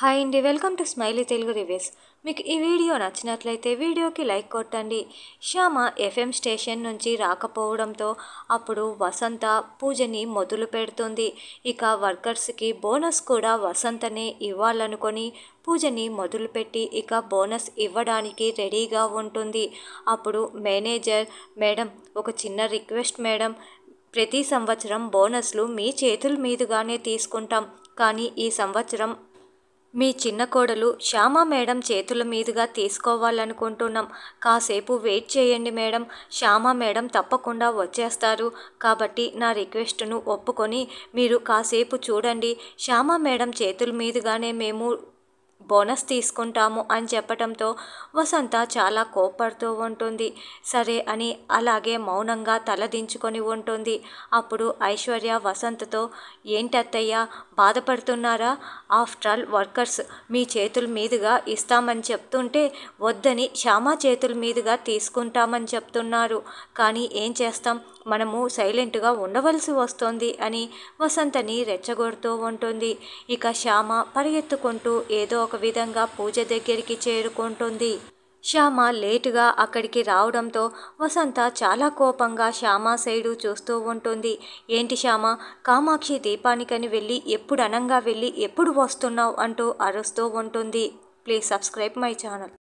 hi అండి welcome to smiley Telugu reviews మీకు ఈ వీడియో నచ్చినట్లయితే వీడియోకి లైక్ కొట్టండి శ్యామ ఎఫ్ఎం స్టేషన్ నుంచి రాకపోవడంతో అప్పుడు వసంత పూజని మొదలు పెడుతుంది ఇక వర్కర్స్కి బోనస్ కూడా వసంతనే ఇవ్వాలనుకొని పూజని మొదలుపెట్టి ఇక బోనస్ ఇవ్వడానికి రెడీగా ఉంటుంది అప్పుడు మేనేజర్ మేడం ఒక చిన్న రిక్వెస్ట్ మేడం ప్రతి సంవత్సరం బోనస్లు మీ చేతుల మీదుగానే తీసుకుంటాం కానీ ఈ సంవత్సరం మీ చిన్న కోడలు శ్యామా మేడం చేతుల మీదుగా తీసుకోవాలనుకుంటున్నాం కాసేపు వెయిట్ చేయండి మేడం శ్యామా మేడం తప్పకుండా వచ్చేస్తారు కాబట్టి నా రిక్వెస్ట్ను ఒప్పుకొని మీరు కాసేపు చూడండి శ్యామా మేడం చేతుల మీదుగానే మేము బోనస్ తీసుకుంటాము అని చెప్పటంతో వసంత చాలా కోపడుతూ ఉంటుంది సరే అని అలాగే మౌనంగా తలదించుకొని ఉంటుంది అప్పుడు ఐశ్వర్య వసంతతో ఏంటత్తయ్య బాధపడుతున్నారా ఆఫ్టర్ ఆల్ వర్కర్స్ మీ చేతుల మీదుగా ఇస్తామని చెప్తుంటే వద్దని శ్యామా చేతుల మీదుగా తీసుకుంటామని చెప్తున్నారు కానీ ఏం చేస్తాం మనము సైలెంట్గా ఉండవలసి వస్తోంది అని వసంతని రెచ్చగొడుతూ ఉంటుంది ఇక శ్యామ పరిగెత్తుకుంటూ ఏదో ఒక విధంగా పూజ దగ్గరికి చేరుకుంటుంది శ్యామ లేటుగా అక్కడికి రావడంతో వసంత చాలా కోపంగా శ్యామ సైడు చూస్తూ ఉంటుంది ఏంటి శ్యామ కామాక్షి దీపానికని వెళ్ళి ఎప్పుడు అనంగా వెళ్ళి ఎప్పుడు వస్తున్నావు అంటూ అరుస్తూ ఉంటుంది ప్లీజ్ సబ్స్క్రైబ్ మై ఛానల్